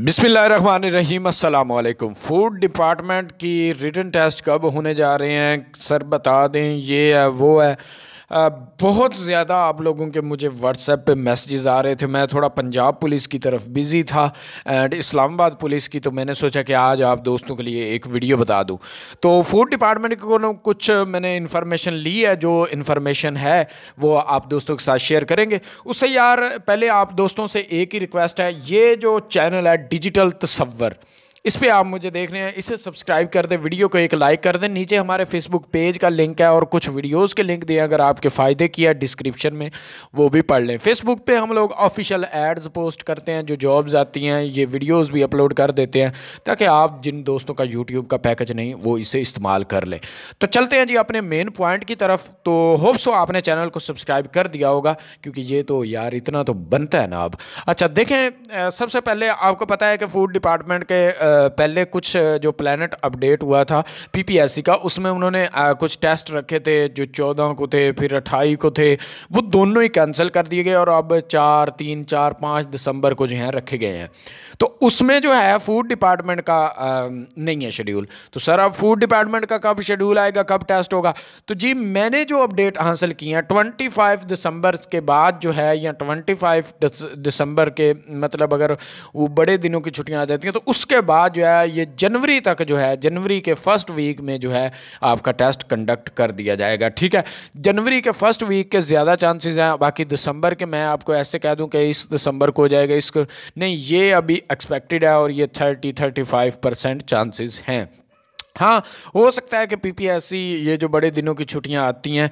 बिसमीम अल्लाम food department की रिटन टेस्ट कब होने जा रहे हैं सर बता दें ये है वो है बहुत ज़्यादा आप लोगों के मुझे व्हाट्सएप पे मैसेजेस आ रहे थे मैं थोड़ा पंजाब पुलिस की तरफ बिज़ी था एंड इस्लामाबाद पुलिस की तो मैंने सोचा कि आज आप दोस्तों के लिए एक वीडियो बता दूँ तो फूड डिपार्टमेंट को कुछ मैंने इन्फॉर्मेशन ली है जो इन्फॉर्मेशन है वो आप दोस्तों के साथ शेयर करेंगे उससे यार पहले आप दोस्तों से एक ही रिक्वेस्ट है ये जो चैनल है डिजिटल तस्वर इस पर आप मुझे देख रहे हैं इसे सब्सक्राइब कर दें वीडियो को एक लाइक कर दें नीचे हमारे फेसबुक पेज का लिंक है और कुछ वीडियोस के लिंक दिए अगर आपके फ़ायदे की है डिस्क्रिप्शन में वो भी पढ़ लें फेसबुक पे हम लोग ऑफिशियल एड्स पोस्ट करते हैं जो जॉब्स आती हैं ये वीडियोस भी अपलोड कर देते हैं ताकि आप जिन दोस्तों का यूट्यूब का पैकेज नहीं वो इसे इस्तेमाल कर लें तो चलते हैं जी अपने मेन पॉइंट की तरफ तो होप सो आपने चैनल को सब्सक्राइब कर दिया होगा क्योंकि ये तो यार इतना तो बनता है ना अब अच्छा देखें सबसे पहले आपको पता है कि फूड डिपार्टमेंट के पहले कुछ जो प्लानट अपडेट हुआ था पीपीएससी का उसमें उन्होंने कुछ टेस्ट रखे थे जो चौदह को थे फिर अट्ठाई को थे वो दोनों ही कैंसिल कर दिए गए और अब चार तीन चार पाँच दिसंबर को जो है रखे गए हैं तो उसमें जो है फूड डिपार्टमेंट का नहीं है शेड्यूल तो सर अब फूड डिपार्टमेंट का कब शेड्यूल आएगा कब टेस्ट होगा तो जी मैंने जो अपडेट हासिल की है ट्वेंटी फाइव दिसंबर के बाद जो है या ट्वेंटी फाइव दिसंबर के मतलब अगर वो बड़े दिनों की छुट्टियाँ आ जाती हैं तो उसके बाद बाद जो है ये जनवरी तक जो है जनवरी के फर्स्ट वीक में जो है आपका टेस्ट कंडक्ट कर दिया जाएगा ठीक है जनवरी के फर्स्ट वीक के ज़्यादा चांसेस हैं बाकी दिसंबर के मैं आपको ऐसे कह दूं कि इस दिसंबर को हो जाएगा इसको नहीं ये अभी एक्सपेक्टेड है और ये thirty thirty five percent chances हैं हाँ हो सकता है कि पीपीएससी ये जो बड़े दिनों की छुट्टियां आती हैं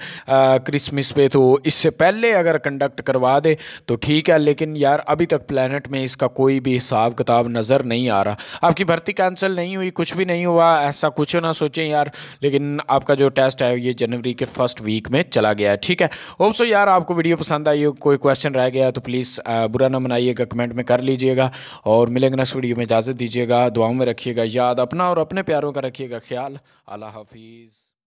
क्रिसमस पे तो इससे पहले अगर कंडक्ट करवा दे तो ठीक है लेकिन यार अभी तक प्लानट में इसका कोई भी हिसाब किताब नज़र नहीं आ रहा आपकी भर्ती कैंसिल नहीं हुई कुछ भी नहीं हुआ ऐसा कुछ ना सोचें यार लेकिन आपका जो टेस्ट है ये जनवरी के फर्स्ट वीक में चला गया है ठीक है ओप्सो यार आपको वीडियो पसंद आई हो कोई क्वेश्चन रह गया तो प्लीज़ बुरा ना मनाइएगा कमेंट में कर लीजिएगा और मिलेंगे नेक्स्ट वीडियो में इजाज़त दीजिएगा दुआओं में रखिएगा याद अपना और अपने प्यारों का रखिएगा रखिएगा ख्याल अल्लाह हाफिज़